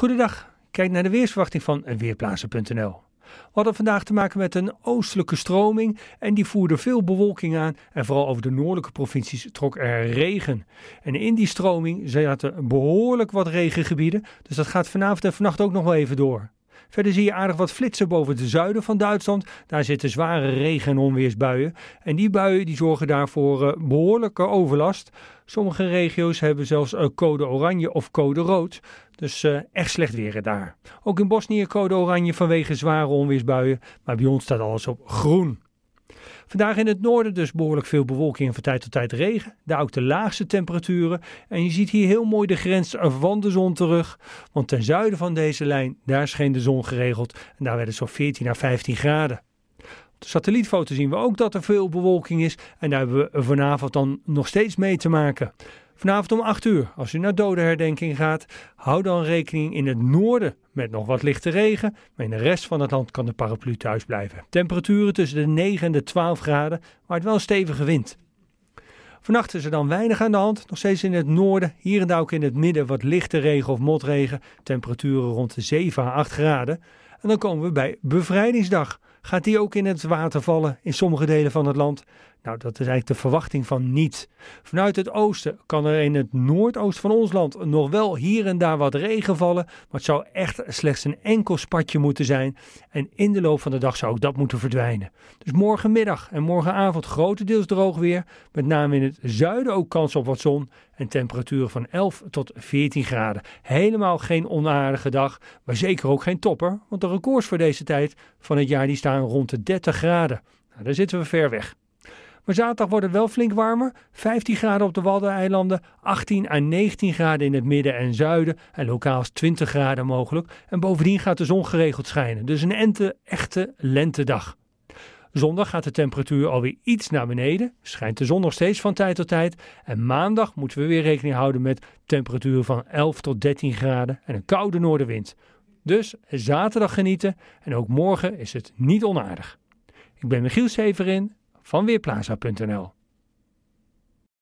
Goedendag, kijk naar de weersverwachting van Weerplaatsen.nl. We hadden vandaag te maken met een oostelijke stroming en die voerde veel bewolking aan en vooral over de noordelijke provincies trok er regen. En in die stroming zaten behoorlijk wat regengebieden, dus dat gaat vanavond en vannacht ook nog wel even door. Verder zie je aardig wat flitsen boven het zuiden van Duitsland. Daar zitten zware regen- en onweersbuien. En die buien die zorgen daarvoor eh, behoorlijke overlast. Sommige regio's hebben zelfs eh, code oranje of code rood. Dus eh, echt slecht weer daar. Ook in Bosnië code oranje vanwege zware onweersbuien. Maar bij ons staat alles op groen. Vandaag in het noorden dus behoorlijk veel bewolking en van tijd tot tijd regen. Daar ook de laagste temperaturen. En je ziet hier heel mooi de grens van de zon terug. Want ten zuiden van deze lijn, daar scheen de zon geregeld. En daar werden zo'n 14 à 15 graden. Op de satellietfoto zien we ook dat er veel bewolking is. En daar hebben we vanavond dan nog steeds mee te maken. Vanavond om 8 uur, als u naar dodenherdenking gaat, hou dan rekening in het noorden met nog wat lichte regen, maar in de rest van het land kan de paraplu thuis blijven. Temperaturen tussen de 9 en de 12 graden, maar het wel stevige wind. Vannacht is er dan weinig aan de hand, nog steeds in het noorden, hier en daar ook in het midden wat lichte regen of motregen, temperaturen rond de 7 à 8 graden. En dan komen we bij bevrijdingsdag. Gaat die ook in het water vallen in sommige delen van het land? Nou, dat is eigenlijk de verwachting van niet. Vanuit het oosten kan er in het noordoosten van ons land nog wel hier en daar wat regen vallen. Maar het zou echt slechts een enkel spatje moeten zijn. En in de loop van de dag zou ook dat moeten verdwijnen. Dus morgenmiddag en morgenavond grotendeels droog weer. Met name in het zuiden ook kans op wat zon. En temperaturen van 11 tot 14 graden. Helemaal geen onaardige dag, maar zeker ook geen topper. Want de records voor deze tijd van het jaar die staan rond de 30 graden. Nou, daar zitten we ver weg. Maar zaterdag wordt het wel flink warmer. 15 graden op de Waddeneilanden, 18 à 19 graden in het midden en zuiden en lokaal 20 graden mogelijk. En bovendien gaat de zon geregeld schijnen, dus een ente, echte lentedag. Zondag gaat de temperatuur alweer iets naar beneden, schijnt de zon nog steeds van tijd tot tijd. En maandag moeten we weer rekening houden met temperaturen van 11 tot 13 graden en een koude noordenwind. Dus zaterdag genieten en ook morgen is het niet onaardig. Ik ben Michiel Severin van Weerplaza.nl.